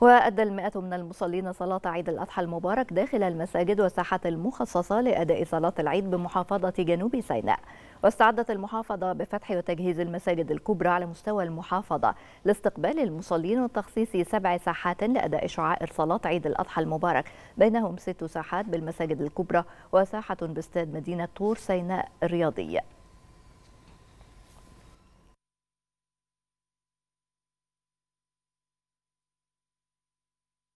وأدى المئات من المصلين صلاة عيد الأضحى المبارك داخل المساجد والساحات المخصصة لأداء صلاة العيد بمحافظة جنوب سيناء واستعدت المحافظة بفتح وتجهيز المساجد الكبرى على مستوى المحافظة لاستقبال المصلين وتخصيص سبع ساحات لأداء شعائر صلاة عيد الأضحى المبارك بينهم ست ساحات بالمساجد الكبرى وساحة باستاد مدينة طور سيناء الرياضية